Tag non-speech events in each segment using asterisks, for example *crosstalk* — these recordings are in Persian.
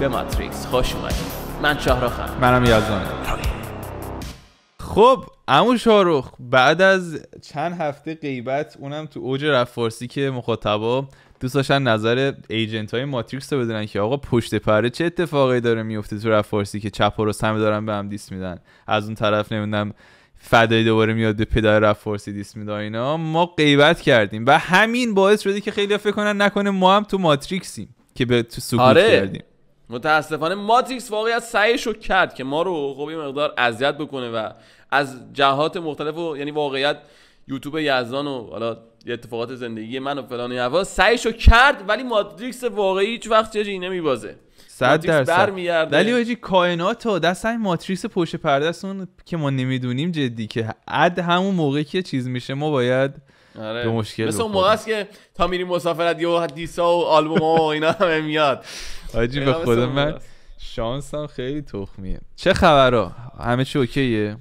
به ماتریکس خوش من شاهرخم منم یزدان خب امو شاروخ بعد از چند هفته غیبت اونم تو اوج رفارسی که مخاطبا دوست داشتن نظر ایجنت های ماتریکس رو بدونن که آقا پشت پره چه اتفاقی داره میفته تو رفارسی که چپ و رستم دارن به هم دیس میدن از اون طرف نمیدونم فدای دوباره میاد به پدر رفارسی دیس میده اینا ما غیبت کردیم و همین باعث شده که خیلی فکر کنن نکنه ما هم تو ماتریکسیم که به تو سکوت آره. کردیم متاسفانه ماتریکس واقعیت سعیش کرد که ما رو خوبی مقدار اذیت بکنه و از جهات مختلف و یعنی واقعیت یوتیوب یزدان و حالا اتفاقات زندگی من و فلان هوا سعیش رو کرد ولی ماتریکس واقعی هیچ وقت چیزی نمیبازه صد درصد ولی کائنات و دست همین ماتریس پشت پرده که ما نمیدونیم جدی که عد همون موقعی که چیز میشه ما باید آره. مشکل مثل اون موقع است که تا میریم مسافرت یا دیسا و آلبوم و اینا همه میاد آجی به خود من شانسم خیلی تخمیه چه خبر همه چی اوکیه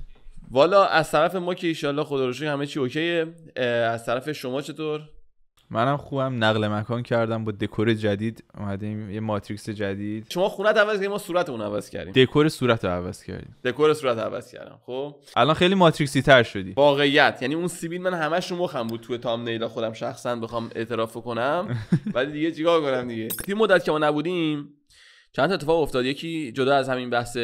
والا از طرف ما که ایشالله خدا رو همه چی اوکیه از طرف شما چطور منم خوبم نقل مکان کردم با دکور جدید اومدیم یه ماتریکس جدید شما خونت عوض کردیم ما صورتمون عوض کردیم دکور صورت رو عوض کردیم دکور صورت عوض کردم خب الان خیلی ماتریکسی تر شدی واقعیت یعنی اون سیبیل من همش مخم بود توی تام خودم شخصا بخوام اعتراف کنم *laughs* ولی دیگه چیکار کنم دیگه یه مدت که ما نبودیم چند تا اتفاق افتاد یکی جدا از همین بحث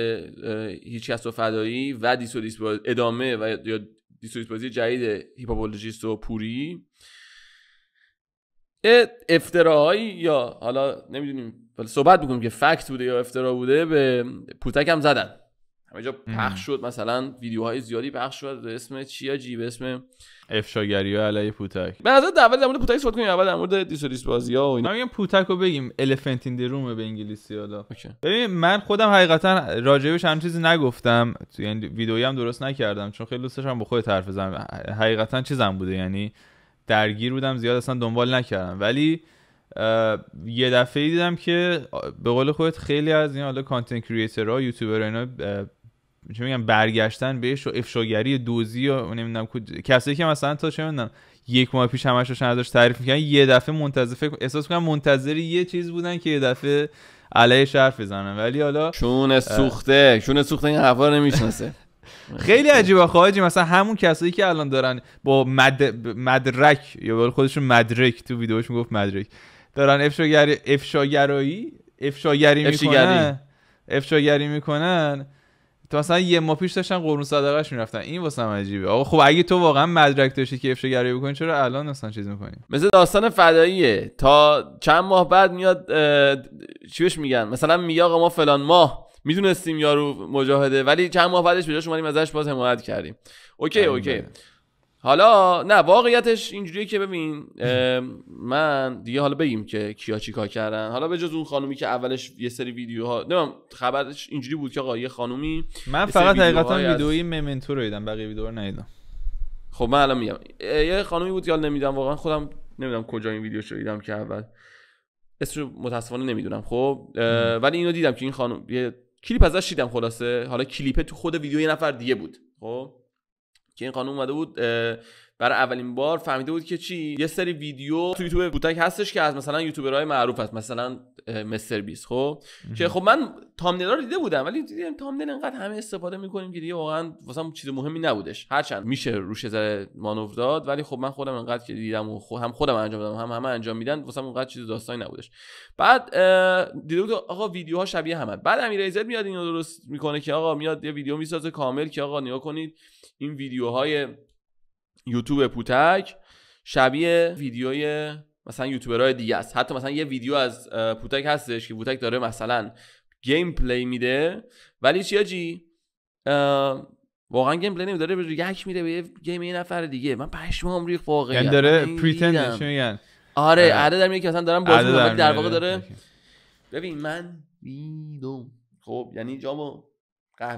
هیچکس و فدایی و دیسودیس ادامه و یا دیسودیس بازی جدید هیپاپولوژیست و پوری افتراهایی یا حالا نمیدونیم ولی صحبت میکنیم که فکت بوده یا افترا بوده به پوتک هم زدن همه جا پخش شد مثلا ویدیوهای زیادی پخش شد به اسم چیا جی به اسم افشاگری ها علیه پوتک به نظر اول در مورد پوتک صحبت کنیم اول در مورد دیسوریس بازی ها و اینا میگم پوتک رو بگیم الفنت این رومه به انگلیسی حالا ببین من خودم حقیقتا راجعش هم چیزی نگفتم تو یعنی ویدیویی هم درست نکردم چون خیلی دوست هم با خود حرف بزنم حقیقتا چیزم بوده یعنی درگیر بودم زیاد اصلا دنبال نکردم ولی یه دفعه دیدم که به قول خودت خیلی از این حالا کانتنت ها یوتیوبر اینا چه میگم برگشتن بهش و افشاگری دوزی و نمیدونم کسایی که مثلا تا چه میدونم یک ماه پیش همش داشتن ازش تعریف میکنن یه دفعه منتظر فکر احساس میکنم منتظر یه چیز بودن که یه دفعه علیه شرف بزنن ولی حالا چون سوخته چون سوخته این حرفا نمیشناسه خیلی عجیبه خواهجی مثلا همون کسایی که الان دارن با مد... مدرک یا خودشون مدرک تو ویدیوش میگفت مدرک دارن افشاگری افشاگرایی افشاگری میکنن افشاگری میکنن تو مثلا یه ما پیش داشتن قرون صدقهش میرفتن این واسه هم عجیبه آقا خب اگه تو واقعا مدرک داشتی که افشاگری بکنی چرا الان اصلا چیز میکنی مثل داستان فداییه تا چند ماه بعد میاد چیوش میگن مثلا میگه آقا ما فلان ماه میدونستیم یارو مجاهده ولی چند ماه بعدش بجاش اومدیم ازش باز حمایت کردیم اوکی آره، اوکی بله. حالا نه واقعیتش اینجوریه که ببین من دیگه حالا بگیم که کیا چیکار کردن حالا به جز اون خانومی که اولش یه سری ویدیوها نمیدونم خبرش اینجوری بود که آقا یه خانومی من فقط حقیقتا ویدیوی از... ممنتو رو دیدم بقیه ویدیو رو ندیدم خب من الان میگم یه خانومی بود که نمیدم واقعا خودم نمیدونم کجا این ویدیو رو دیدم که اول اسمش متاسفانه نمیدونم خب ولی اینو دیدم که این خانم یه کلیپ ازش دیدم خلاصه حالا کلیپه تو خود ویدیو یه نفر دیگه بود خب که این قانون اومده بود برای اولین بار فهمیده بود که چی یه سری ویدیو تو یوتیوب بوتک هستش که از مثلا یوتیوبرهای معروف هست مثلا مستر بیس خب که خب من تامنیل رو دیده بودم ولی دیدم تامنل انقدر همه استفاده میکنیم که دیگه واقعا واسه چیز مهمی نبودش هرچند میشه روش زره مانور داد ولی خب من خودم انقدر که دیدم و هم خودم انجام دادم هم همه انجام میدن هم انقدر چیز داستانی نبودش بعد دیده بود آقا ویدیوها شبیه همه. بعد ایزد میاد اینو درست میکنه که آقا میاد یه ویدیو میسازه کامل که آقا نگاه کنید این ویدیوهای یوتیوب پوتک شبیه ویدیوی مثلا یوتیوبرهای دیگه است حتی مثلا یه ویدیو از پوتک هستش که پوتک داره مثلا گیم پلی میده ولی چیا جی واقعا گیم پلی نمیداره ریگک میده به یه گیم یه نفر دیگه من پشمام ریخ واقعا یعنی داره پریتند میگن آره, آره، عده در میگه که مثلا دارم بازی در, در واقع داره ببین من خب یعنی جامو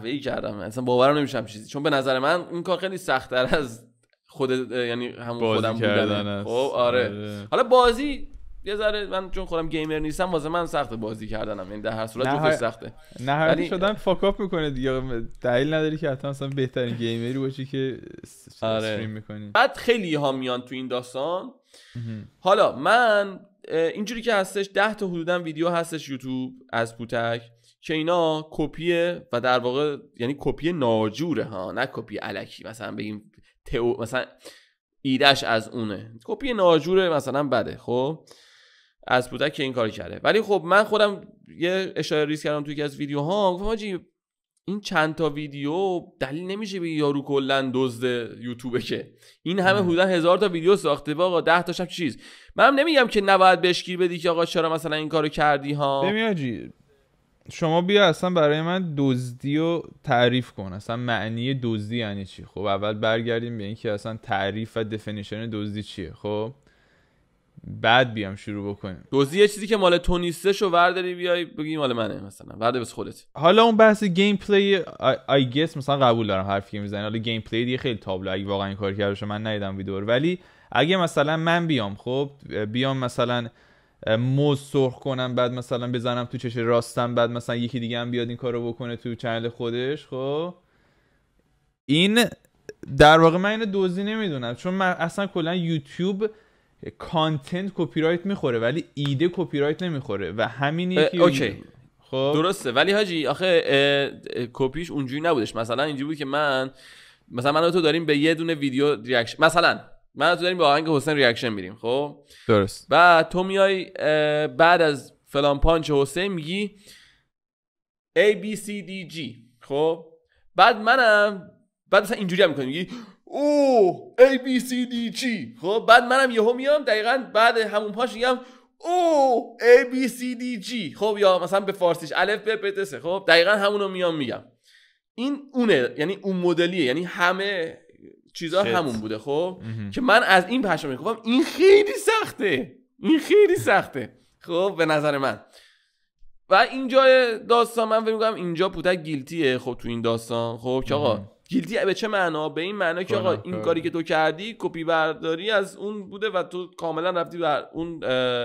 ای کردم اصلا باورم نمیشم چیزی چون به نظر من این کار خیلی سخت‌تر از خود یعنی همون خودم بودن خب آره. آره. حالا بازی یه ذره من چون خودم گیمر نیستم واسه من سخت بازی کردنم یعنی در هر صورت نهای... سخته نه ولی... شدن اپ میکنه دیگه دلیل نداری که حتما اصلا بهترین گیمری باشی که آره. استریم میکنی بعد خیلی ها میان تو این داستان حالا من اینجوری که هستش 10 تا حدودا ویدیو هستش یوتیوب از بوتک که اینا کپیه و در واقع یعنی کپی ناجوره ها نه کپی الکی مثلا بگیم مثلا ایدش از اونه کپی خب ناجوره مثلا بده خب از بوده که این کاری کرده ولی خب من خودم یه اشاره ریس کردم توی یکی از ویدیوها گفتم این چند تا ویدیو دلیل نمیشه به یارو کلا دزد یوتیوبه که این همه حدود هزار تا ویدیو ساخته و آقا 10 تا شب چیز من نمیگم که نباید بهش گیر بدی که آقا چرا مثلا این کارو کردی ها ببین شما بیا اصلا برای من دزدی رو تعریف کن اصلا معنی دزدی یعنی چی خب اول برگردیم به اینکه اصلا تعریف و دفینیشن دزدی چیه خب بعد بیام شروع بکنیم دزدی یه چیزی که مال تو نیستش رو ورداری بیای بگی مال منه مثلا ورده بس خودت حالا اون بحث گیم پلی آی مثلا قبول دارم حرفی که میزنی حالا گیم پلی دیگه خیلی تابلو اگه واقعا این کار من ندیدم ویدیو ولی اگه مثلا من بیام خب بیام مثلا موز سرخ کنم بعد مثلا بزنم تو چش راستم بعد مثلا یکی دیگه هم بیاد این کارو بکنه تو چنل خودش خب این در واقع من اینو دوزی نمیدونم چون من اصلا کلا یوتیوب کانتنت کپی رایت میخوره ولی ایده کپی رایت نمیخوره و همین یکی خب درسته ولی حاجی آخه کپیش اونجوری نبودش مثلا اینجوری بود که من مثلا من و تو داریم به یه دونه ویدیو ریاکشن مثلا من تو داریم به آهنگ حسین ریاکشن میریم خب درست بعد تو میای بعد از فلان پانچ حسین میگی A B C D G خب بعد منم بعد مثلا اینجوری هم میکنی میگی او A B C D G خب بعد منم یهو میام دقیقا بعد همون پاش میگم او A B C D G خب یا مثلا به فارسیش الف ب ب خب دقیقا همونو میام میگم این اونه یعنی اون مدلیه یعنی همه چیزا همون بوده خب که من از این پشم میگم این خیلی سخته این خیلی سخته خب به نظر من و اینجا داستان من میگم اینجا پوتک گیلتیه خب تو این داستان خب که آقا گیلتی به چه معنا به این معنا که آقا این کاری که تو کردی کپی برداری از اون بوده و تو کاملا رفتی بر اون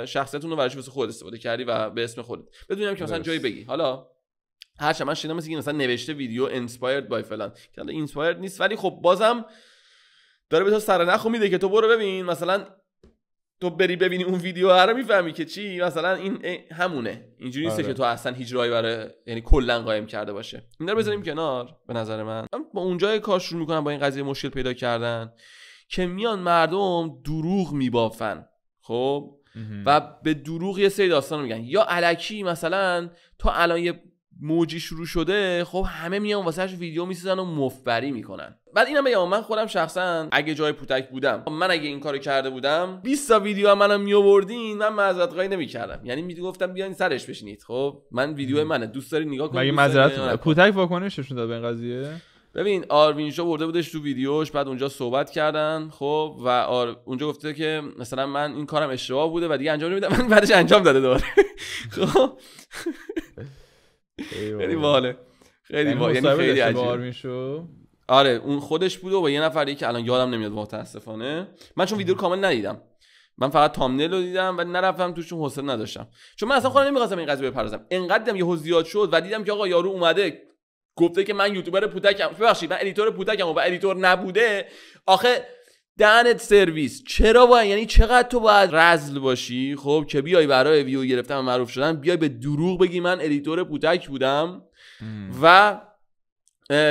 شخصیتون رو ورش خود استفاده کردی و به اسم خودت بدونم که مثلا جایی بگی حالا هر من شنیدم مثلا نوشته ویدیو انسپایرد بای فلان که حالا نیست ولی خب بازم داره به تو نخو میده که تو برو ببین مثلا تو بری ببینی اون ویدیو رو میفهمی که چی مثلا این همونه اینجوری نیست که آره. تو اصلا هیچ راهی برای یعنی کلا قایم کرده باشه این رو بذاریم کنار به نظر من با اونجا کار شروع میکنن با این قضیه مشکل پیدا کردن که میان مردم دروغ میبافن خب و به دروغ یه سری داستان میگن یا علکی مثلا تو الان یه موجی شروع شده خب همه میان واسهش ویدیو میسازن و مفبری میکنن بعد اینا بگم من خودم شخصا اگه جای پوتک بودم من اگه این کارو کرده بودم 20 تا ویدیو هم منم میآوردین من معذرت خواهی نمیکردم یعنی میگفتم بیاین سرش بشینید خب من ویدیو منه دوست داری نگاه کنید معذرت پوتک نشون داد به این قضیه ببین آروین شو برده بودش تو ویدیوش بعد اونجا صحبت کردن خب و آر... اونجا گفته که مثلا من این کارم اشتباه بوده و دیگه انجام نمیدم من *laughs* بعدش انجام داده دوباره *laughs* خب خیلی باله خیلی باله یعنی, یعنی خیلی عجیب آره اون خودش بود و با یه نفر که الان یادم نمیاد متاسفانه من چون ویدیو کامل ندیدم من فقط تامنل رو دیدم و نرفتم توشون چون حوصله نداشتم چون من اصلا خودم نمیخواستم این قضیه بپردازم انقدر دیدم یهو زیاد شد و دیدم که آقا یارو اومده گفته که من یوتیوبر پودکم ببخشید من ادیتور پودکم و ادیتور نبوده آخه دهنت سرویس چرا باید یعنی چقدر تو باید رزل باشی خب که بیای برای ویو گرفتم و معروف شدن بیای به دروغ بگی من ادیتور پوتک بودم و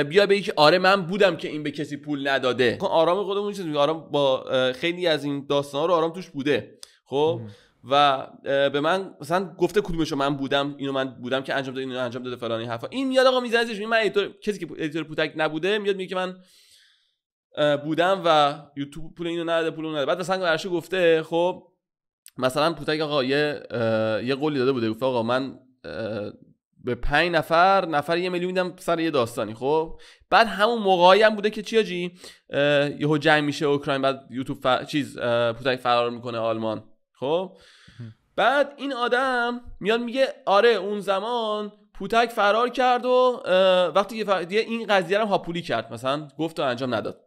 بیا به که آره من بودم که این به کسی پول نداده خب آرام خودمون چیز آرام با خیلی از این ها رو آرام توش بوده خب و به من مثلا گفته کدومشو من بودم اینو من بودم که انجام داده اینو انجام داده فلان این حرفا این میاد آقا میزنه من کسی که ادیتور پوتک نبوده میاد میگه که من بودم و یوتیوب پول اینو نده پول اون نده بعد مثلا گفته خب مثلا پوتک آقا یه یه قولی داده بوده گفته آقا من به پنج نفر نفر یه میلیون میدم سر یه داستانی خب بعد همون موقعی هم بوده که چی جی یهو جنگ میشه اوکراین بعد یوتیوب چیز پوتک فرار میکنه آلمان خب بعد این آدم میاد میگه آره اون زمان پوتک فرار کرد و وقتی این قضیه رو هاپولی کرد مثلا گفت و انجام نداد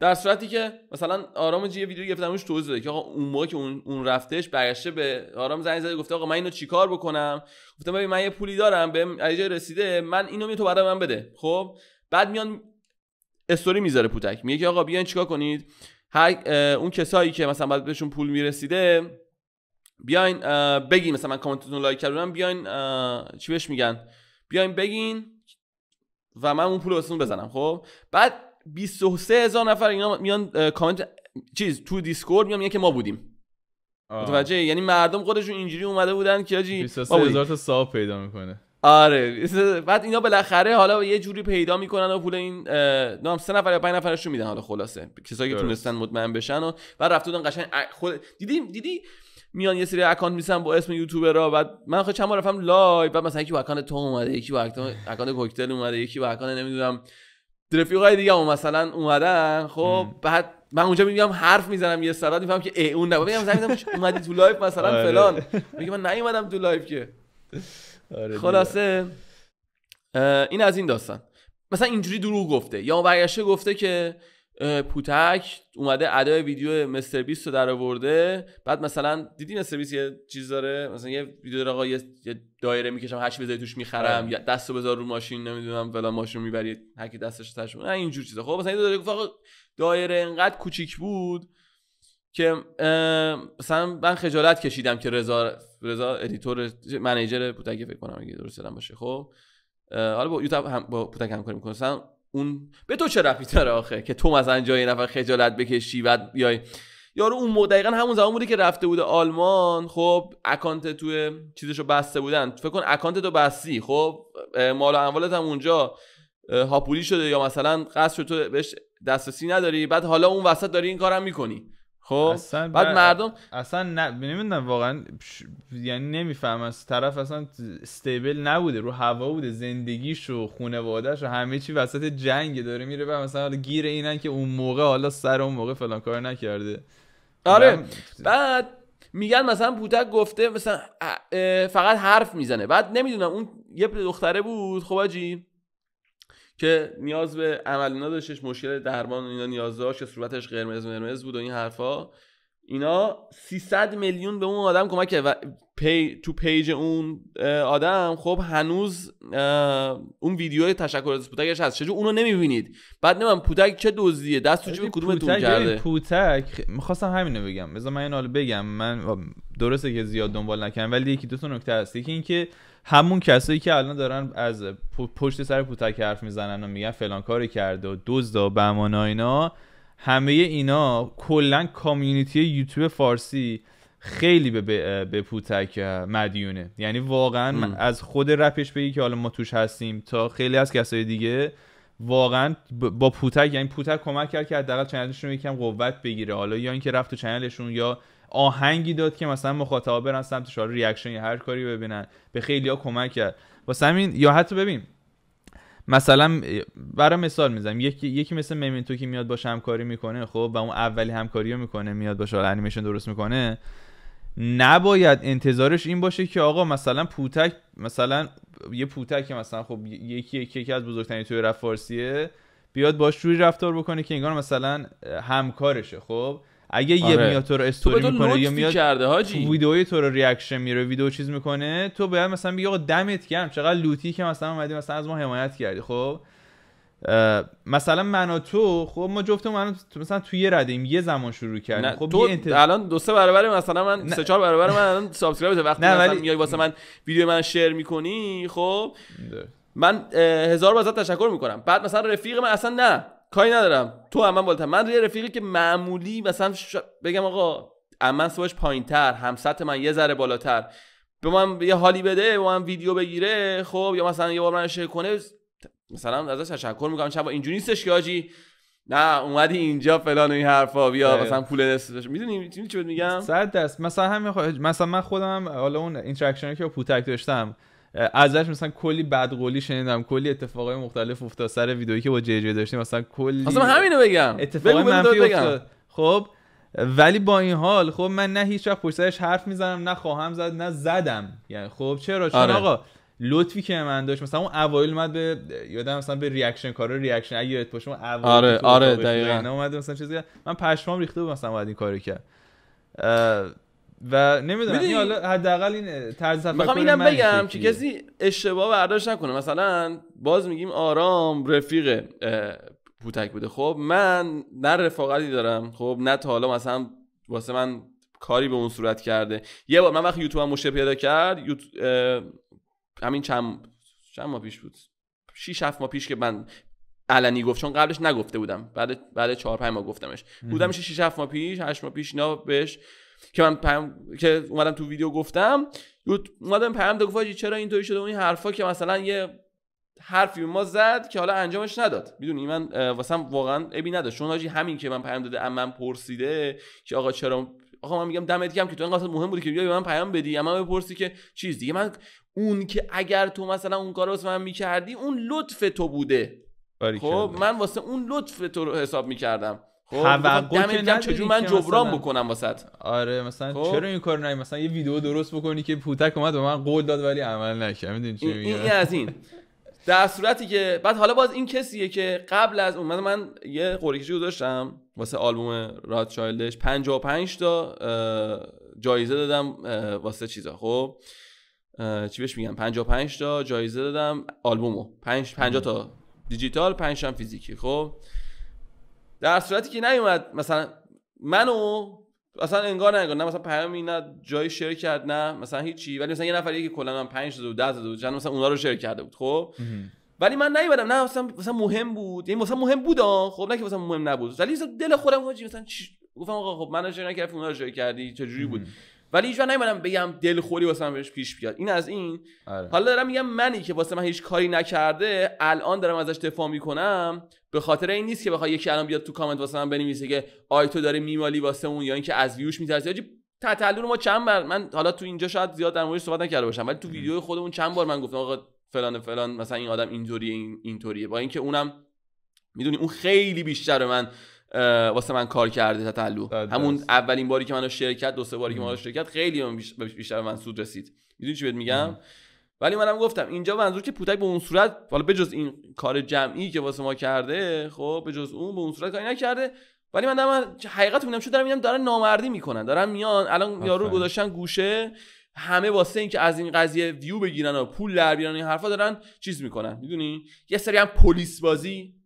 در صورتی که مثلا آرام جی ویدیو گرفتم روش توضیح داده که آقا اون موقع که اون, رفتهش رفتش برگشته به آرام زنگ زده گفته آقا من اینو چیکار بکنم گفتم ببین من یه پولی دارم به جای رسیده من اینو می تو برای من بده خب بعد میان استوری میذاره پوتک میگه که آقا بیاین چیکار کنید اون کسایی که مثلا بعد بهشون پول میرسیده بیاین بگین مثلا من کامنتتون لایک کردم بیاین چی بهش میگن بیاین بگین و من اون پول رو بزنم خب بعد 23 هزار نفر اینا میان کامنت چیز تو دیسکورد میان میگن که ما بودیم متوجه یعنی مردم خودشون اینجوری اومده بودن که آجی 23 هزار تا صاحب پیدا میکنه آره بعد اینا بالاخره حالا یه جوری پیدا میکنن و پول این نام سه نفر یا پنج نفرشون میدن حالا خلاصه کسایی که تونستن مطمئن بشن و بعد رفت بودن قشنگ خود دیدی دیدی میان یه سری اکانت میسن با اسم یوتیوبر را بعد من خود چند بار رفتم لایو بعد مثلا یکی با اکانت تو اومده یکی با اکانت کوکتل اومده یکی با اکانت نمیدونم رفیقای دیگه هم مثلا اومدن خب بعد من اونجا میگم حرف میزنم یه سرات میفهم که ای اون نبا میگم زمین اومدی تو لایف مثلا آره. فلان میگه من نیومدم تو لایف که آره خلاصه این از این داستان مثلا اینجوری دروغ گفته یا برگشته گفته که پوتک اومده ادای ویدیو مستر بیست رو در آورده بعد مثلا دیدی مستر یه چیز داره مثلا یه ویدیو داره آقا یه دایره میکشم هرچی بذاری توش میخرم آره. یا دستو بذار رو ماشین نمیدونم فلا ماشین میبری هر کی دستش تاش نه اینجور چیزا خب مثلا داره گفت دایره انقدر کوچیک بود که مثلا من خجالت کشیدم که رضا رضا ادیتور منیجر پوتک فکر کنم اگه درست باشه خب حالا با یوتیوب هم با پوتک می‌کنم اون به تو چه رفی داره آخه که تو مثلا جای نفر خجالت بکشی بعد بیای یارو اون موقع دقیقا همون زمان بوده که رفته بوده آلمان خب اکانت تو چیزشو بسته بودن فکر کن اکانت تو بستی خب مال و اموالت هم اونجا هاپولی شده یا مثلا قصد شده تو بهش دسترسی نداری بعد حالا اون وسط داری این کارم میکنی خب بعد مردم اصلا نه نمیدونم واقعا یعنی نمیفهم از طرف اصلا استیبل نبوده رو هوا بوده زندگیش و همه چی وسط جنگ داره میره و مثلا گیر اینن که اون موقع حالا سر اون موقع فلان کار نکرده آره بعد میگن مثلا بوتک گفته مثلا فقط حرف میزنه بعد نمیدونم اون یه دختره بود خب آجی که نیاز به عملینا داشتش مشکل درمان و اینا نیاز داشت که صورتش قرمز قرمز بود و این حرفا اینا 300 میلیون به اون آدم کمک کرد و پی، تو پیج اون آدم خب هنوز اون ویدیو تشکر از پوتکش هست چجور اونو نمیبینید بعد نمیم پوتک چه دزدیه دست تو چه کرده پوتک میخواستم همینو بگم بذار من حالو بگم من درسته که زیاد دنبال نکنم ولی یکی دو تا نکته هست یکی اینکه همون کسایی که الان دارن از پشت سر پوتک حرف میزنن و میگن فلان کاری کرده و دزد و اینا همه اینا کلا کامیونیتی یوتیوب فارسی خیلی به, به پوتک مدیونه یعنی واقعا از خود رپش بگی که حالا ما توش هستیم تا خیلی از کسای دیگه واقعا با پوتک یعنی پوتک کمک کرد که حداقل چنلشون یکم قوت بگیره حالا یا اینکه رفت تو چنلشون یا آهنگی داد که مثلا مخاطبا برن سمتش ریاکشن یا هر کاری ببینن به خیلی ها کمک کرد واسه همین یا حتی ببین مثلا برای مثال میزنم یکی یکی مثل ممنتو که میاد باش همکاری میکنه خب و اون اولی همکاری میکنه میاد باشه انیمیشن درست میکنه نباید انتظارش این باشه که آقا مثلا پوتک مثلا یه پوتک که مثلا خب یکی یکی از بزرگترین توی رفارسیه فارسیه بیاد باش روی رفتار بکنه که انگار مثلا همکارشه خب اگه یه آره. میاد تو رو استوری میکنه یا میاد کرده هاجی ویدئوی تو رو ریاکشن میره ویدیو چیز میکنه تو باید مثلا بگی آقا دمت گرم چقدر لوتی که مثلا اومدی مثلا از ما حمایت کردی خب مثلا من و تو خب ما جفتمون من تو مثلا توی یه ردیم یه زمان شروع کردیم خب تو انتظ... الان دو سه برابر مثلا من سه چهار برابر من الان سابسکرایب وقتی مثلا میای واسه من ویدیو من شیر میکنی خب من هزار بار تشکر میکنم بعد مثلا رفیق من اصلا نه کاری ندارم تو هم من من یه رفیقی که معمولی مثلا بگم آقا من سوش پایینتر هم سطح من یه ذره بالاتر به من یه حالی بده و من ویدیو بگیره خب یا مثلا یه بار من شیر کنه مثلا ازش تشکر میکنم چبا اینجوری نیستش که آجی نه اومدی اینجا فلان این حرفا بیا مثلا پول نصفش میدونی چی میگم صد دست مثلا همین مثلا من خودم حالا اون اینتراکشنی که پوتک داشتم ازش مثلا کلی بدقولی شنیدم کلی اتفاقای مختلف افتاد سر ویدئویی که با جی جی داشتیم مثلا کلی اصلا همینو بگم اتفاق منفی بگم خب ولی با این حال خب من نه هیچ وقت پشتش حرف میزنم نه خواهم زد نه زدم یعنی خب چرا چون آره. آقا لطفی که من داشت مثلا اون اوایل اومد به یادم مثلا به ریاکشن کارا ریاکشن اگه یادت باشه اون اوایل آره خب آره دقیقاً اومد مثلا چیزی من پشمام ریخته بود مثلا باید این کارو کرد و نمیدونم این حالا حداقل این طرز تفکر میخوام اینم بگم که کسی اشتباه برداشت نکنه مثلا باز میگیم آرام رفیق پوتک بوده خب من نه رفاقتی دارم خب نه تا حالا مثلا واسه من کاری به اون صورت کرده یه بار من وقتی یوتیوب هم مشه پیدا کرد یوت... اه... همین چند چند ماه پیش بود 6 7 ماه پیش که من علنی گفت چون قبلش نگفته بودم بعد بعد 4 5 ماه گفتمش بودم 6 7 ماه پیش 8 ماه پیش اینا بهش که من پیام که اومدم تو ویدیو گفتم اومدم پیام داد گفت چرا اینطوری شده اون این حرفا که مثلا یه حرفی ما زد که حالا انجامش نداد میدونی من واسم واقعا ابی نداشت چون حاجی همین که من پیام داده من پرسیده که آقا چرا آقا من میگم دمت گرم که تو این قصد مهم بودی که بیا به من پیام بدی اما بپرسی که چیز دیگه من اون که اگر تو مثلا اون کارو واسه من میکردی اون لطف تو بوده خب من واسه اون لطف تو رو حساب میکردم خب, خب، توقع من جبران بکنم واسط آره مثلا خب. چرا این کار نهی مثلا یه ویدیو درست بکنی که پوتک اومد به من قول داد ولی عمل نکرد میدونی چی میگم این, از این در صورتی که بعد حالا باز این کسیه که قبل از اومد من, یه قرعه گذاشتم داشتم واسه آلبوم راد چایلدش 55 تا جایزه دادم واسه چیزا خب چی بهش میگم 55 تا جایزه دادم آلبومو 5 50 تا دیجیتال 5 هم فیزیکی خب در صورتی که نیومد مثلا منو اصلا انگار نگار نه مثلا پیامی نه جای شیر کرد نه مثلا هیچی ولی مثلا یه نفری که کلا من 5 تا 10 تا چند مثلا اونا رو شیر کرده بود خب ولی من نیومدم نه مثلا مثلا مهم بود یعنی مثلا مهم بود خب نه که مثلا مهم نبود ولی دل خودم واجی مثلا چی... گفتم آقا خب منو شیر نکردی اونا رو شیر کردی چه جوری بود ولی هیچ نمیدونم بگم دلخوری واسه من بهش پیش بیاد این از این آره. حالا دارم میگم منی که واسه من هیچ کاری نکرده الان دارم ازش دفاع میکنم به خاطر این نیست که بخوای یکی الان بیاد تو کامنت واسه من بنویسه که آی تو داره میمالی واسه اون یا اینکه از ویوش میترسی تتلون ما چند بار من حالا تو اینجا شاید زیاد در موردش صحبت نکرده باشم ولی تو ویدیو خودمون چند بار من گفتم آقا فلان فلان مثلا این آدم اینطوریه اینطوریه با اینکه اونم میدونی اون خیلی بیشتر من واسه من کار کرده تطلو همون اولین باری که منو شرکت دو سه باری که منو شرکت خیلی بیشتر من سود رسید میدونی چی بهت میگم ولی منم گفتم اینجا منظور که پوتک به اون صورت حالا بجز این کار جمعی که واسه ما کرده خب بجز اون به اون صورت کاری نکرده ولی من دارم حقیقت میگم شو دارم میگم دارن نامردی میکنن دارن میان الان یارو گذاشتن گوشه همه واسه اینکه از این قضیه ویو بگیرن و پول در بیارن حرفا دارن چیز میکنن میدونی یه سری هم پلیس بازی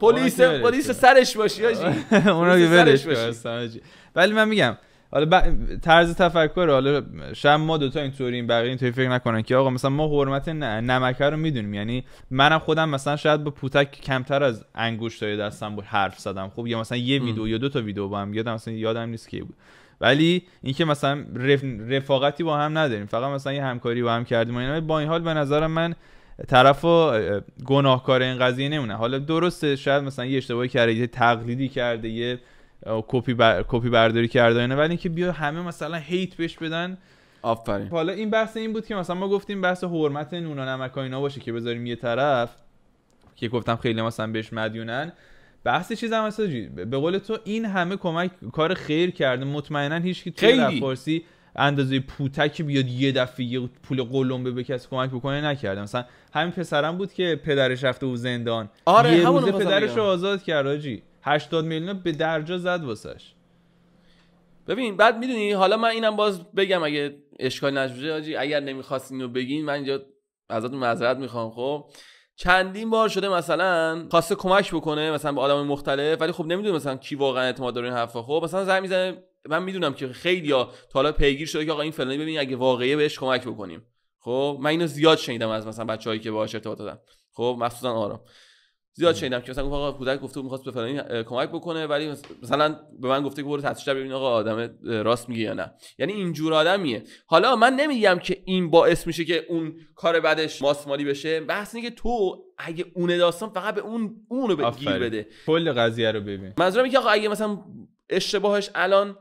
پلیس آره، پلیس سرش باشی آره. *laughs* اونا که ولش باشی ولی من میگم حالا طرز تفکر حالا شب ما دوتا این بقیه اینطوری فکر نکنن که آقا مثلا ما حرمت ن... نمکه رو میدونیم یعنی منم خودم مثلا شاید با پوتک کمتر از انگشتای دستم بود حرف زدم خب یا مثلا یه ویدیو یا دو تا ویدیو با هم یادم مثلا یادم نیست کی بود ولی اینکه مثلا رفاقتی با هم نداریم فقط مثلا یه همکاری با هم کردیم و با این حال به نظر من طرف و گناهکار این قضیه نمونه حالا درسته شاید مثلا یه اشتباهی کرده یه تقلیدی کرده یه کپی کپی برداری کرده اینا ولی اینکه بیا همه مثلا هیت بهش بدن آفرین حالا این بحث این بود که مثلا ما گفتیم بحث حرمت نون و نمک اینا باشه که بذاریم یه طرف که گفتم خیلی مثلا بهش مدیونن بحث چیز هم به قول تو این همه کمک کار خیر کرده مطمئنا هیچ که توی اندازه که بیاد یه دفعه یه پول قلمبه به کسی کمک بکنه نکردم مثلا همین پسرم بود که پدرش رفته بود زندان آره یه روز پدرش رو آزاد کرد آجی 80 میلیون به درجا زد واسش ببین بعد میدونی حالا من اینم باز بگم اگه اشکال نشه آجی اگر نمیخواست اینو بگین من اینجا ازتون معذرت میخوام خب چندین بار شده مثلا خواسته کمک بکنه مثلا به آدم مختلف ولی خب نمیدونه مثلا کی واقعا اعتماد داره این حرفا خب مثلا زنگ میزنه من میدونم که خیلی ها تا حالا پیگیر شده که آقا این فلانی ببین اگه واقعیه بهش کمک بکنیم خب من اینو زیاد شنیدم از مثلا بچه‌هایی که باهاش ارتباط دادم خب مخصوصا آرام زیاد شنیدم که مثلا گفت آقا کودک گفته میخواست به فلانی کمک بکنه ولی مثلا به من گفته که برو تحقیق ببین آقا آدم راست میگه یا نه یعنی اینجور آدمیه حالا من نمیگم که این باعث میشه که اون کار بعدش ماسمالی بشه بحث اینه که تو اگه اون داستان فقط به اون اونو به گیر بده کل قضیه رو ببین منظورم اینه که آقا اگه مثلا اشتباهش الان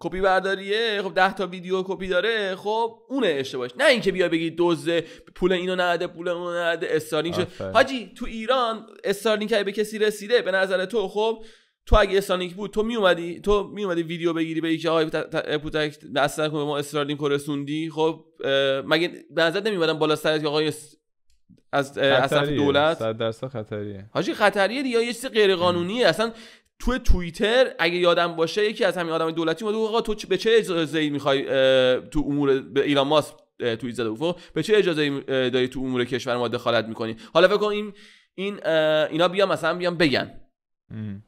کپی برداریه خب 10 تا ویدیو کپی داره خب اون اشتباهش نه اینکه بیا بگی دوز پول اینو نده پول اونو نده استارلینگ شد حاجی تو ایران استارلینگ که به کسی رسیده به نظر تو خب تو اگه استارلینگ بود تو میومدی تو میومدی ویدیو بگیری به اینکه آهای پوتک دست به ما استارلینگ رسوندی خب مگه به نظر نمیومدن بالا سرت که آقای از از طرف دولت صد درصد خطریه حاجی خطریه دیگه یه چیز غیر قانونیه اصلا تو توییتر اگه یادم باشه یکی از همین آدم دولتی اومد آقا تو به چه اجازه ای میخوای تو امور به ایلان ماسک توییت زده بود خب، به چه اجازه ای داری تو امور کشور ما دخالت میکنی حالا فکر کن این این اینا بیا مثلا بیان بگن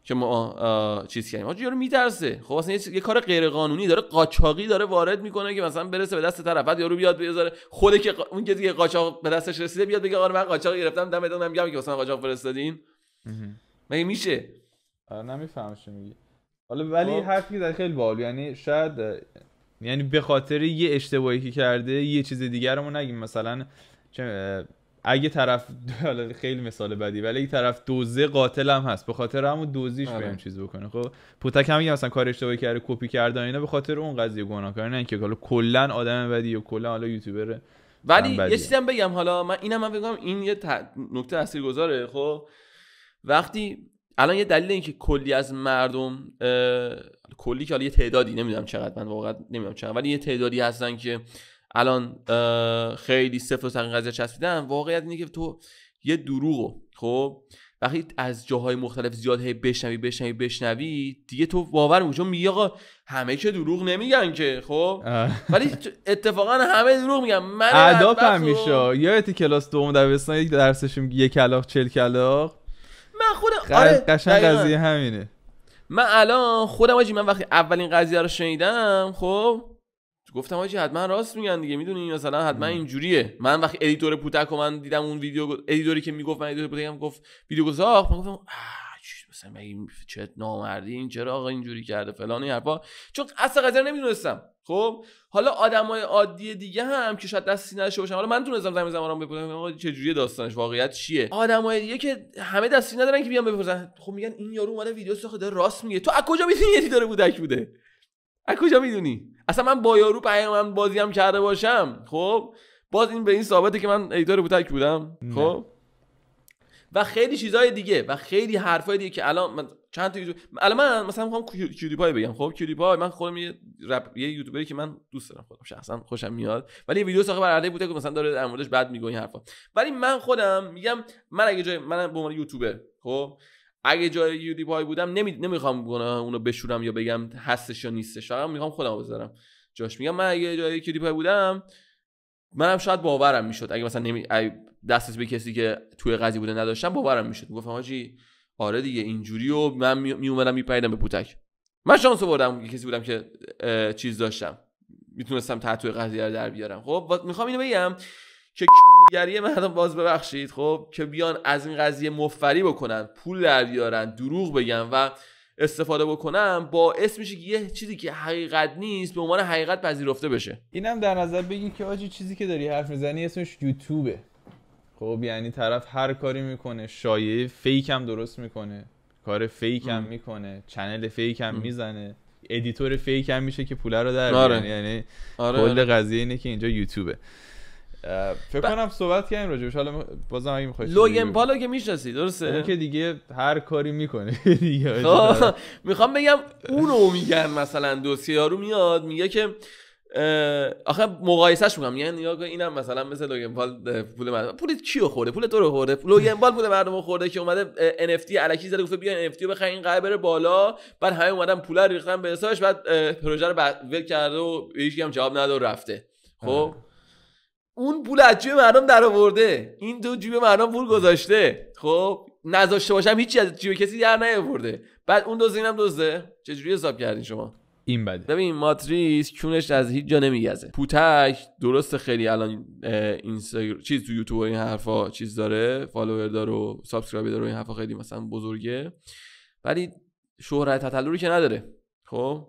که ما چیز کردیم آجی یارو میترسه خب اصلا یه, کار غیر قانونی داره قاچاقی داره وارد میکنه که مثلا برسه به دست طرف بعد یارو بیاد بذاره خود که اون که دیگه قاچاق به دستش رسیده بیاد بگه آره من قاچاق گرفتم دم دم میگم که مثلا قاچاق فرستادین مگه میشه آره نمیفهمم چی میگی حالا ولی آه. خب. حرفی در خیلی بال، یعنی شاید یعنی به خاطر یه اشتباهی که کرده یه چیز دیگر رو نگیم مثلا اگه طرف حالا خیلی مثال بدی ولی اگه طرف دوزه قاتل هم هست به خاطر همون دوزیش آره. هم چیز بکنه خب پوتک هم میگه مثلا کار اشتباهی کرده کپی کردن اینا به خاطر اون قضیه گناهکار نه اینکه حالا کلا آدم بدی یا کلا حالا یوتیوبره ولی یه چیزی هم بگم حالا من اینم من بگم این یه ت... نکته گذاره خب وقتی الان یه دلیل اینکه کلی از مردم کلی که حالا یه تعدادی نمیدونم چقدر من واقعا نمیدونم چقدر ولی یه تعدادی هستن که الان خیلی صفر و سقیق قضیه چسبیدن واقعیت اینه که تو یه دروغو خب وقتی از جاهای مختلف زیاد هی بشنوی بشنوی بشنوی دیگه تو باور میکنی چون میگی همه که دروغ نمیگن که خب *laughs* ولی اتفاقا همه دروغ میگن من ادا هم یا کلاس دوم دبیرستان یک درسش یک کلاخ چل کلاخ من خب، آره قضیه همینه من الان خودم آجی من وقتی اولین قضیه رو شنیدم خب گفتم آجی حتما راست میگن دیگه میدونی مثلا حتما اینجوریه من وقتی ادیتور پوتک و من دیدم اون ویدیو ادیتوری که میگفت من ادیتور پوتکم گفت ویدیو گذاخت من گفتم اصلا مگه چه نامردی این چرا آقا اینجوری کرده فلان این حرفا چون اصلا قضیه نمیدونستم خب حالا آدمای عادی دیگه هم که شاید دستی نداشته باشن حالا من تونستم زمین زمانم بپرسم آقا چه جوریه داستانش واقعیت چیه آدمای دیگه که همه دستی ندارن که بیان بپرسن خب میگن این یارو اومده ویدیو ساخته داره راست میگه تو از کجا میدونی یعنی داره بودک بوده از کجا میدونی اصلا من با یارو پیامم بازی هم کرده باشم خب باز این به این ثابته که من ایدار بودک بودم خب و خیلی چیزای دیگه و خیلی حرفای دیگه که الان من چند تا یوتیوب الان من مثلا میخوام کیودیپای بگم خب کیودیپای من خودم یه رپ یه یوتیوبری که من دوست دارم خودم شخصا خوشم میاد ولی ویدیو ساخه بر بوده که مثلا داره در موردش بد میگه این حرفا ولی من خودم میگم من اگه جای من به عنوان یوتیوبر خب اگه جای یوتیوبای بودم نمی... نمیخوام اونو بشورم یا بگم هستش یا نیستش فقط میخوام خودم بذارم جاش میگم من اگه جای یوتیوبای بودم منم شاید باورم میشد اگه مثلا نمی... به کسی که توی قضیه بوده نداشتم باورم میشد گفتم حاجی آره دیگه اینجوری و من می اومدم به پوتک من شانس که کسی بودم که چیز داشتم میتونستم توی قضیه رو در بیارم خب میخوام اینو بگم که گریه مردم باز ببخشید خب که بیان از این قضیه مفری بکنن پول در بیارن دروغ بگن و استفاده بکنم باعث میشه که یه چیزی که حقیقت نیست به عنوان حقیقت پذیرفته بشه اینم در نظر بگی که آجی چیزی که داری حرف میزنی اسمش یوتیوبه خب یعنی طرف هر کاری میکنه شایعه فیک هم درست میکنه کار فیک هم میکنه چنل فیک هم میزنه ادیتور فیک هم میشه که پوله رو در آره. یعنی آره، کل آره. قضیه اینه که اینجا یوتیوبه فکر کنم ب... صحبت کردیم راجبش حالا بازم اگه می‌خوای لوگن پالو که میشناسی درسته اون که دیگه هر کاری میکنه *laughs* دیگه خب، آره. میخوام بگم اون رو میگن مثلا دوسیه یارو میاد میگه که آخه مقایسهش میکنم یعنی نگاه اینم مثلا مثل لوگن پال پول مردم پول چی خورده پول تو رو خورده لوگن پال پول مردم خورده که اومده تی الکی زده گفته اف تی بخرید این قبر بالا بعد همه اومدن پول ریختن به حسابش بعد پروژه رو ول کرده و هیچ هم جواب نداد رفته خب آره. اون پول از جیب مردم در آورده این تو جیب مردم پول گذاشته خب نذاشته باشم هیچی از جیب کسی در نیاورده بعد اون دوز اینم دزده چجوری حساب کردین شما این بده ببین ماتریس چونش از هیچ جا نمیگزه پوتک درست خیلی الان اینستاگرام چیز تو یوتیوب این حرفا چیز داره فالوور داره و داره این حرفا خیلی مثلا بزرگه ولی شهرت تطلوری که نداره خب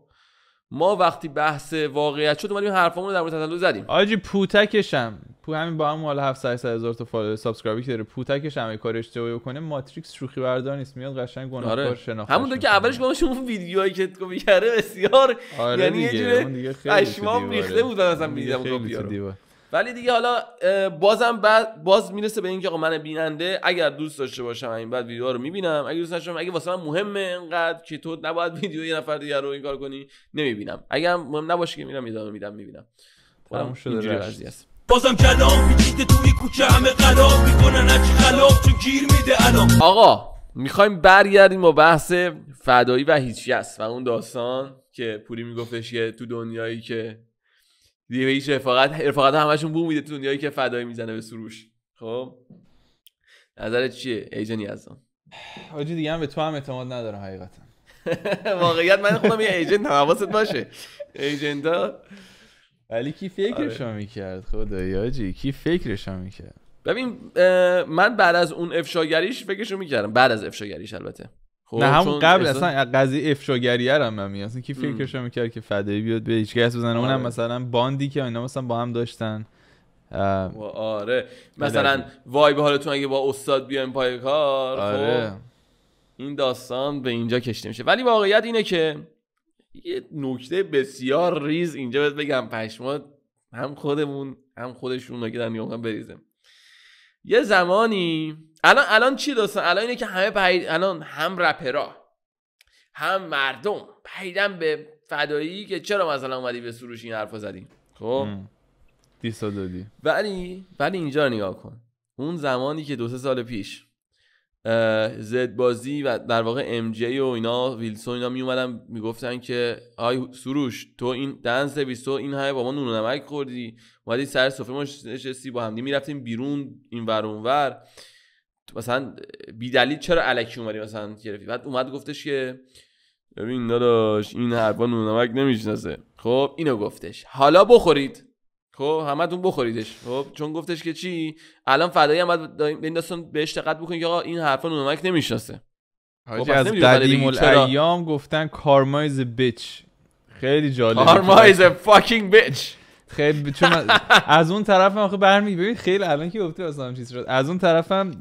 ما وقتی بحث واقعیت شد اومدیم حرفمون رو در مورد تسلل زدیم آجی پوتکشم پو همین با هم حالا 700 هزار تا فالوور سابسکرایبی که داره پوتکش همه کار اشتباهی کنه ماتریکس شوخی بردار نیست میاد قشنگ گناهکار آره. شناخته همونطور که اولش با اون ویدیوهایی که تو میگره بسیار آره یعنی یه جوری اشمام ریخته بودن اصلا میدیدم اون رو ولی دیگه حالا بازم باز میرسه به اینکه آقا من بیننده اگر دوست داشته باشم این بعد ویدیو رو میبینم اگه دوست داشتم اگه واسه من مهمه اینقدر که تو نباید *laughs* ویدیو یه نفر دیگه رو این کار کنی نمیبینم اگر مهم نباشه که میرم ادامه میدم میبینم تموم شده است بازم کلام میچیده توی کوچه همه قلاب میکنن اچ خلاف چون گیر میده الان آقا میخوایم برگردیم با بحث فدایی و هیچی است و اون داستان که پوری میگفتش که تو دنیایی که دیگه به هیچ رفاقت رفاقت همشون بو میده تو دنیایی که فدایی میزنه به سروش خب نظرت چیه ایجنی اون حاجی دیگه هم به تو هم اعتماد ندارم حقیقتا *laughs* واقعیت من خودم یه ایجنت هم حواست باشه ایجنتا ولی کی فکرش آره. میکرد خدایی حاجی کی فکرش میکرد ببین من بعد از اون افشاگریش فکرشو میکردم بعد از افشاگریش البته خب، نه همون قبل اصلا, اصلا قضیه افشاگریه هم من میگم که کی میکرد که فدایی بیاد به هیچ کس بزنه اونم آره. مثلا باندی که اینا مثلا با هم داشتن آره مثلا وای به حالتون اگه با استاد بیایم پای کار خب، آره. این داستان به اینجا کشته میشه ولی واقعیت اینه که یه نکته بسیار ریز اینجا بهت بگم پشما هم خودمون هم خودشون رو که در بریزم یه زمانی الان الان چی داستان الان اینه که همه الان هم رپرا هم مردم پریدن به فدایی که چرا مثلا اومدی به سروش این حرفو زدی خب دیسا ولی ولی اینجا نگاه کن اون زمانی که دو سه سال پیش زد بازی و در واقع ام جی و اینا ویلسون اینا می اومدن میگفتن که آی سروش تو این دنس ویسو این های با ما نون نمک خوردی اومدی سر سفره ما نشستی با هم میرفتیم بیرون این ور اونور مثلا بی چرا الکی اومدی مثلا گرفتی بعد اومد گفتش که ببین داداش این حرفا نونمک نمیشناسه خب اینو گفتش حالا بخورید خب همتون بخوریدش خب چون گفتش که چی الان فدایی هم باید این داستان بهش دقت بکنید که آقا این حرفا نونمک نمیشناسه حاجی خب، از قدیم الایام گفتن کارمایز بیچ خیلی جالب کارمایز فاکینگ بیچ خیلی چون از اون طرفم آخه برمی ببین خیلی الان که گفتی واسه چیز شد از اون طرفم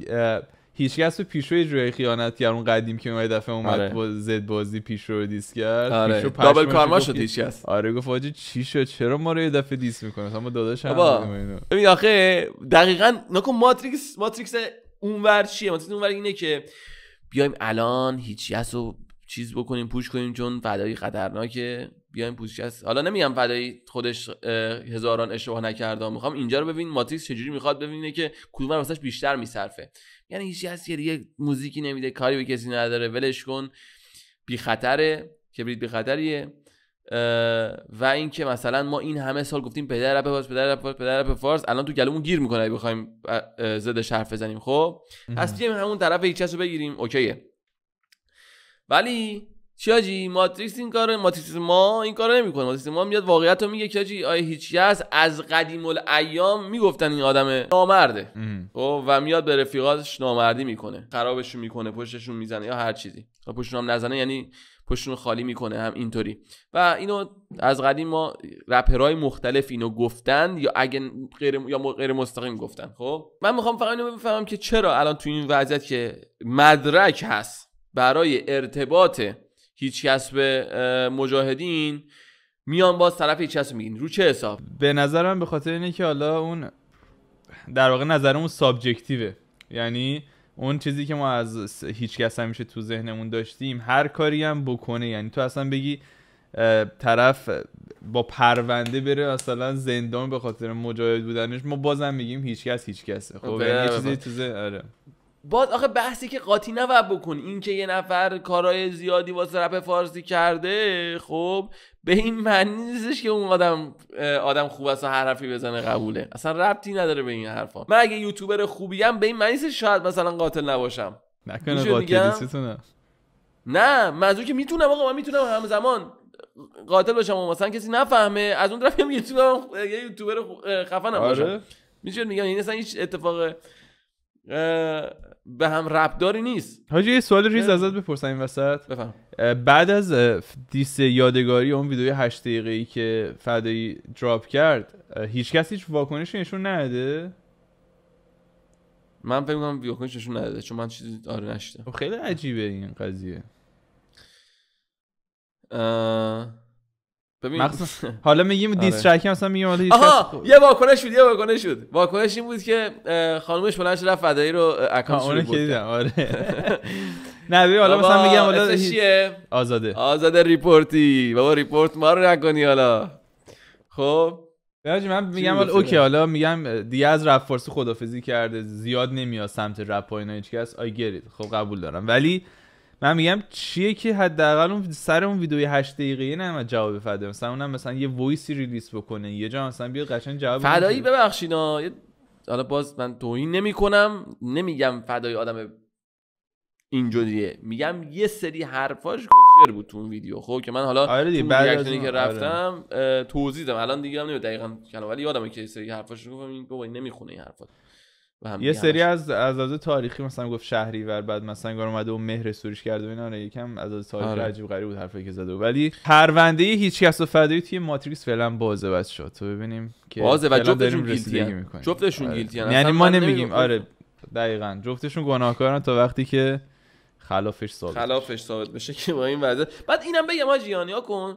هیچکس تو پیشو روی خیانت کرد اون قدیم که اومد دفعه اومد آره. با زد بازی پیشو رو دیس کرد آره. پیشو دابل کارما شد هیچکس آره گفت چی شد چرا ما رو یه دفعه دیس میکنه اما داداش هم ببین آخه دقیقاً نکن ماتریکس ماتریکس اونور چیه ماتریکس اونور اینه که بیایم الان هیچکس رو چیز بکنیم پوش کنیم چون فدایی خطرناکه بیایم پوشکست حالا نمیگم فدایی خودش هزاران اشتباه نکرده میخوام اینجا رو ببین ماتیس چجوری میخواد ببینه که کدوم واسش بیشتر میصرفه یعنی هیچ هست که یه موزیکی نمیده کاری به کسی نداره ولش کن بی خطره کبریت بی خطریه و اینکه مثلا ما این همه سال گفتیم پدر رپ فارس پدر رپ فارس پدر رپ فارس الان تو گلومون گیر میکنه بخوایم زده حرف بزنیم خب پس همون طرف هیچ رو بگیریم اوکیه ولی چی آجی ماتریس این کار ماتریس ما این کارو نمیکنه ماتریس ما میاد واقعیت رو میگه آجی آیه هیچی هست از قدیم الایام میگفتن این آدم نامرده خب، و میاد به رفیقاش نامردی میکنه خرابشون میکنه پشتشون میزنه یا هر چیزی پشتشون هم نزنه یعنی پشتشون خالی میکنه هم اینطوری و اینو از قدیم ما رپرهای مختلف اینو گفتن یا اگه غیر یا غیر مستقیم گفتن خب من میخوام فقط اینو بفهمم که چرا الان تو این وضعیت که مدرک هست برای ارتباط هیچکس به مجاهدین میان باز طرف کس میگین رو چه حساب به نظر من به خاطر اینه که حالا اون در واقع اون سابجکتیوه یعنی اون چیزی که ما از هیچکس همیشه تو ذهنمون داشتیم هر کاری هم بکنه یعنی تو اصلا بگی طرف با پرونده بره اصلا زندان به خاطر مجاهد بودنش ما بازم میگیم هیچکس هیچکسه خب یعنی یه چیزی تو آره باز آخه بحثی که قاطی نباید بکن اینکه یه نفر کارهای زیادی واسه رپ فارسی کرده خب به این معنی نیستش که اون آدم آدم خوب است و هر حرفی بزنه قبوله اصلا ربطی نداره به این حرفا من اگه یوتیوبر خوبیم به این معنی نیستش شاید مثلا قاتل نباشم نکنه نه منظور که میتونم آقا من میتونم همزمان قاتل باشم و مثلا کسی نفهمه از اون طرف هم یه یوتیوبر خفنم آره. باشم میشه میگم یعنی این هیچ اتفاق به هم ربداری نیست حاجی یه سوال ریز ازت بپرسم این وسط بفهم بعد از دیس یادگاری اون ویدیوی 8 دقیقه ای که فدایی دراپ کرد هیچ کسی هیچ واکنشی نشون نده من فکر می‌کنم واکنش نشون نده چون من چیزی آره نشدم خب، خیلی عجیبه این قضیه اه... ببین *laughs* حالا میگیم آره. دیسترک مثلا میگیم حالا آها یه واکنش بود یه واکنش بود واکنش این بود که خانومش فلانش رفت فدایی رو اکانت اون که دیدم آره *laughs* نه ببین حالا مثلا میگم حالا چیه آزاده آزاده ریپورتی بابا ریپورت ما رو نکنی حالا خب به من میگم حالا اوکی حالا میگم دیگه از رپ فارسی خدافیزی کرده زیاد نمیاد سمت رپ و اینا هیچکس آی گرید خب قبول دارم ولی من میگم چیه که حداقل اون سر اون ویدیوی 8 دقیقه‌ای نه جواب فدا مثلا اونم مثلا یه وایسی ریلیس بکنه یه جا مثلا بیاد قشنگ جواب فدایی ببخشینا حالا باز من توهین نمیکنم نمیگم فدای آدم اینجوریه میگم یه سری حرفاش بود تو اون ویدیو خب که من حالا آره که آره. رفتم آره. توضیح دادم الان دیگه هم نمیدونم دقیقاً کلا ولی یادمه که سری حرفاش گفتم این بابا این حرفات یه سری از از از تاریخی مثلا گفت شهری ور بعد مثلا انگار اومده و مهر سروش کرد و اینا آره یکم از تاریخی آره. عجیب غریب بود حرفی که زده ولی پرونده هیچ کس و فدایی توی ماتریس فعلا باز شد تو ببینیم که بازه و جفتشون گیلتی جفتشون آره. گیلتی یعنی ما نمیگیم آره دقیقا جفتشون گناهکارن تا وقتی که خلافش ثابت خلافش ثابت بشه که با این بعد اینم بگم ها جیانی ها کن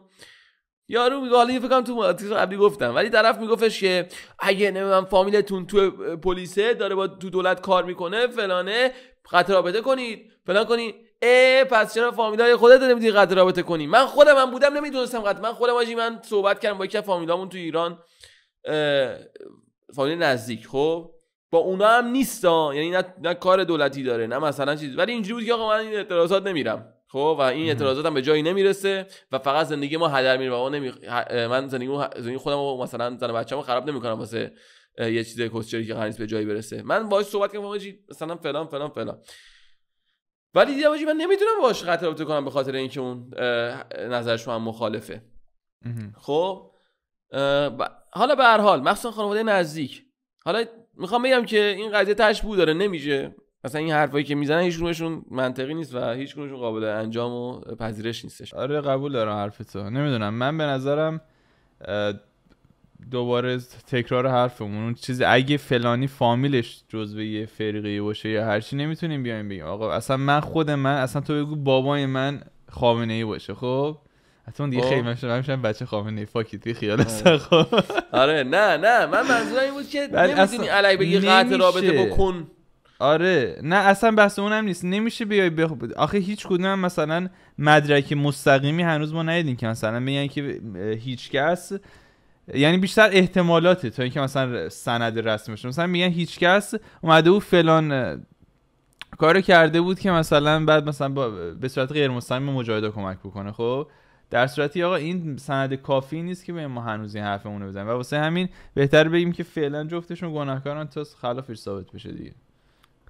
یارو میگه حالا فکر کنم تو قبلی گفتم ولی طرف میگفتش که اگه نمیدونم فامیلتون تو پلیسه داره با تو دولت کار میکنه فلانه قطع رابطه کنید فلان کنید ای پس چرا فامیلای خودت نمیدونی قطع رابطه کنی من خودم هم بودم نمیدونستم قطع من خودم آجی من صحبت کردم با یکی از فامیلامون تو ایران فامیل نزدیک خب با اونا هم نیستا یعنی نه, نه کار دولتی داره نه مثلا چیز ولی اینجوری بود که آقا من این اعتراضات نمیرم خب و این اعتراضات هم به جایی نمیرسه و فقط زندگی ما هدر میره و من زندگی, زندگی خودم و مثلا زن بچه‌مو خراب نمیکنم واسه یه چیز کوسچری که قرنیس به جایی برسه من باهاش صحبت کردم مثلا فلان فلان فلان ولی دیدم من نمیتونم باش قطع رابطه کنم به خاطر اینکه اون نظرش هم مخالفه خب حالا به هر حال مخصوصا خانواده نزدیک حالا میخوام بگم که این قضیه بود داره نمیشه اصلا این حرفایی که میزنن هیچکدومشون منطقی نیست و هیچکدومشون قابل انجام و پذیرش نیستش آره قبول دارم حرفتو نمیدونم من به نظرم دوباره تکرار حرفمون اون چیز اگه فلانی فامیلش جزوه یه فرقه باشه یا هرچی نمیتونیم بیایم بگیم آقا اصلا من خود من اصلا تو بگو بابای من خامنه ای باشه خب حتما دیگه خب. خیلی من شدم بچه خامنه ای فاکی خیال خب؟ *laughs* آره نه نه من منظورم این بود که نمیتونی علی بگی قطع رابطه بکن آره نه اصلا بحث اونم نیست نمیشه بیای بخ... آخه هیچ کدوم مثلا مدرک مستقیمی هنوز ما ندیدیم که مثلا میگن که هیچ کس یعنی بیشتر احتمالاته تا اینکه مثلا سند رسمی مثلا میگن هیچ کس اومده او فلان کارو کرده بود که مثلا بعد مثلا با... به صورت غیر مستقیم مجاهده کمک بکنه خب در صورتی آقا این سند کافی نیست که به ما هنوز این حرفمون رو بزنیم و واسه همین بهتر بگیم که فعلا جفتشون گناهکارن تا خلافش ثابت بشه دیگه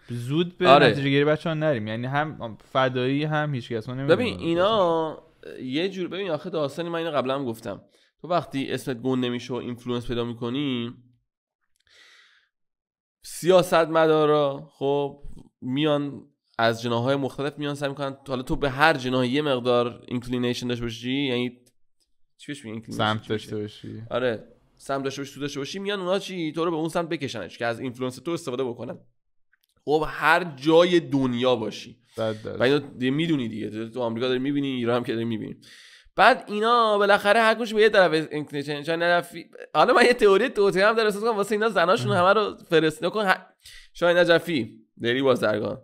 زود به آره. نتیجه گیری بچه ها نریم یعنی هم فدایی هم هیچ کس ببین اینا یه جور ببین آخه داستانی من اینو قبلا هم گفتم تو وقتی اسمت گون نمیشه و اینفلوئنس پیدا میکنی سیاست مدارا خب میان از جناهای مختلف میان سعی میکنن حالا تو به هر جناه یه مقدار اینکلینیشن داشته باشی یعنی چی بشه سمت داشته باشی آره سمت داشته باشی تو داشته باشی میان اونا چی تو رو به اون سمت بکشنش که از اینفلوئنس تو استفاده بکنن خب هر جای دنیا باشی و اینو میدونی دیگه تو آمریکا داری میبینی ایران هم که داری میبینی بعد اینا بالاخره هر به یه طرف اینکلینیشن نرفی حالا من یه تئوری تو. هم در اساس واسه اینا زناشون همه رو فرستینا کن ه... نجفی دری بازرگان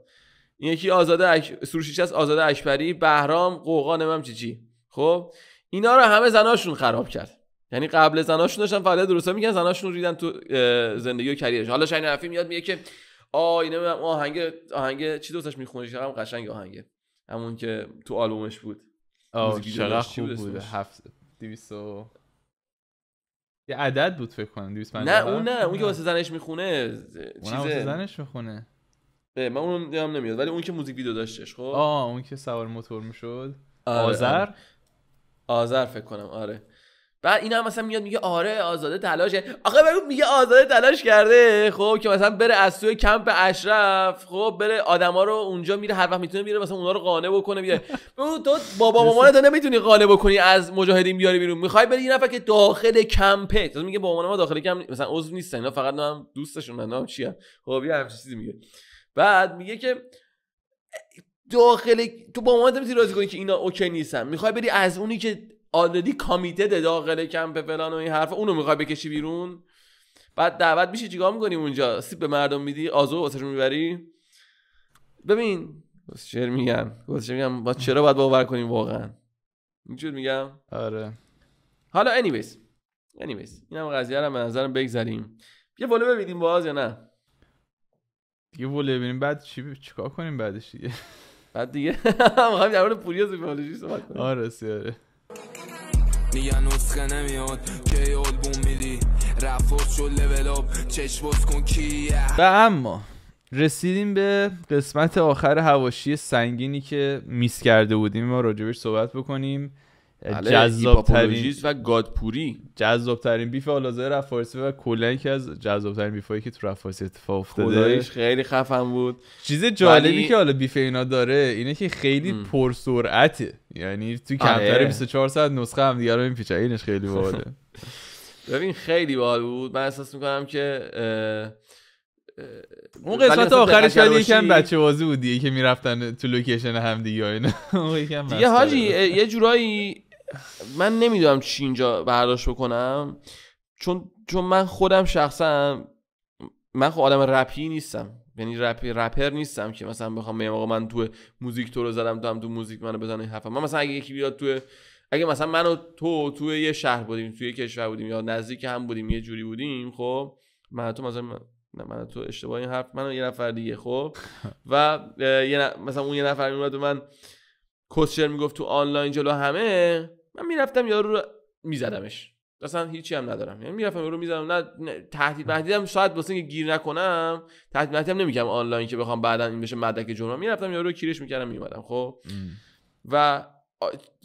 این یکی آزاده سروش سروشیش است، آزاده اشپری بهرام قوقان هم چی چی خب اینا رو همه زناشون خراب کرد یعنی قبل زناشون داشتن فعالیت درستا میگن زناشون ریدن تو زندگی و کریرش حالا شاید نجفی میاد میگه که آی نمیدونم آهنگ آهنگ چی دوستش میخونه هم قشنگ آهنگه همون که تو آلبومش بود آه خوب بود هفت یه عدد بود فکر کنم 250 نه اون نه اون که واسه زنش میخونه چیزه واسه زنش میخونه من اون هم نمیاد ولی اون که موزیک ویدیو داشتش خب آه اون که سوار موتور میشد آزر آره. آذر آذر فکر کنم آره بعد اینا مثلا میاد میگه آره آزاده تلاشه آخه بگو میگه آزاده تلاش کرده خب که مثلا بره از سوی کمپ اشرف خب بره آدما رو اونجا میره هر وقت میتونه میره مثلا اونا رو قانع بکنه بیاره بگو تو بابا مامان تو نمیتونی قانع بکنی از مجاهدین بیاری بیرون میخوای بری اینا نفر که داخل کمپ. تو میگه بابا ما داخل کمپ مثلا عضو نیست اینا فقط هم دوستشون نام نام چی خب یه همچین چیزی میگه بعد میگه که داخل تو با مامان نمیتونی راضی کنی که اینا اوکی نیستن میخوای بری از اونی که کامیته ده داخل کمپ فلان و این حرف اونو میخوای بکشی بیرون بعد دعوت میشه چیکار میکنی اونجا سیب به مردم میدی آزو واسه میبری ببین چرا میگم گوشر میگم با چرا باید باور کنیم واقعا اینجور میگم آره حالا انیویز انیویز اینم قضیه رو به نظرم بگذاریم یه وله ببینیم باز یا نه دیگه وله ببینیم بعد چی چیکار کنیم بعدش دیگه بعد دیگه *laughs* میخوام در مورد صحبت آره سیاره میگن نسخه نمیاد که آلبوم میدی رفت شد لول چشم باز کن کیه و اما رسیدیم به قسمت آخر هواشی سنگینی که میس کرده بودیم ما راجبش صحبت بکنیم بله، جذاب ترین و گادپوری جذاب ترین بیف آلازه رفارسی و کلا یکی از جذاب ترین بیفایی که تو رفارسی اتفاق افتاده خدایش خیلی خفن بود چیز جالبی که حالا بیف اینا داره اینه که خیلی پرسرعته یعنی توی آره. کمتر 24 ساعت نسخه هم دیگه رو میپیچه اینش خیلی باحاله *laughs* ببین خیلی باحال بود من احساس میکنم که اون قسمت آخرش ولی یکم بچه بازی بود دیگه که میرفتن تو لوکیشن هم دیگه اینا *laughs* دیگه حاجی یه جورایی من نمیدونم چی اینجا برداشت بکنم چون چون من خودم شخصا من خود خب آدم رپی نیستم یعنی رپ رپر نیستم که مثلا بخوام میگم آقا من تو موزیک تو رو زدم تو هم تو موزیک منو بزنه حرفا من مثلا اگه یکی بیاد تو اگه مثلا من و تو تو یه شهر بودیم توی یه کشور بودیم یا نزدیک هم بودیم یه جوری بودیم خب من تو مثلا نه من تو اشتباه این حرف من یه نفر دیگه خب *laughs* و مثلا اون یه نفر میومد من کوشر میگفت تو آنلاین جلو همه من میرفتم یارو رو میزدمش اصلا هیچی هم ندارم یعنی میرفتم یارو میزدم نه, تهدید بعدیدم شاید واسه اینکه گیر نکنم تهدید بهدیدم نمیگم آنلاین که بخوام بعدا این بشه مدرک جرم میرفتم یارو رو کیرش میکردم میومدم خب و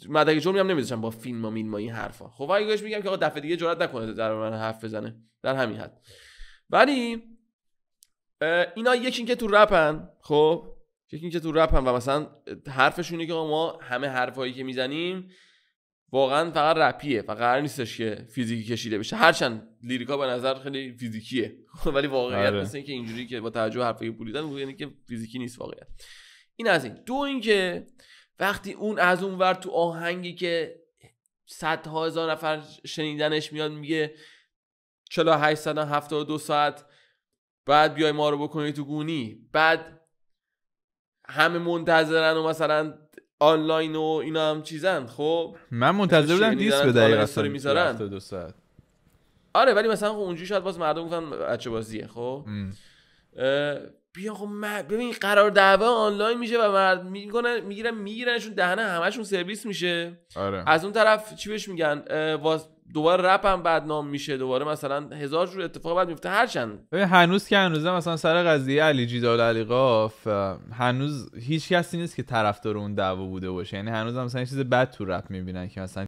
مدرک جرمی هم نمیذاشتم با فیلم و مین ما این حرفا خب اگه میگم که آقا دفعه دیگه جرات نکنه در من حرف بزنه در همین حد ولی اینا یکی اینکه تو رپن خب یکی اینکه تو رپن و مثلا حرفشونه که ما همه حرفایی که میزنیم واقعا فقط رپیه و قرار نیستش که فیزیکی کشیده بشه هرچند لیریکا به نظر خیلی فیزیکیه *laughs* ولی واقعیت آره. مثل اینکه اینجوری که با توجه حرفای پولیدن یعنی که فیزیکی نیست واقعیت این از این دو اینکه وقتی اون از اون ور تو آهنگی که صدها هزار نفر شنیدنش میاد میگه 4872 ساعت بعد بیای ما رو بکنی تو گونی بعد همه منتظرن و مثلا آنلاین و اینا هم چیزن خب من منتظر بودم دیس به دقیقه میذارن آره ولی مثلا خب اونجوری شاید باز مردم گفتن بچه بازیه خب بیا خب ببین قرار دعوا آنلاین میشه و مرد میگن میگیرن میگیرنشون دهنه همشون سرویس میشه آره. از اون طرف چی بهش میگن واس... دوباره رپ هم بدنام میشه دوباره مثلا هزار جور اتفاق بعد میفته هرچند هنوز که هنوزه مثلا سر قضیه علی جیدال علی قاف هنوز هیچ کسی نیست که طرفدار اون دعوا بوده باشه یعنی هنوز مثلا چیز بد تو رپ میبینن که مثلا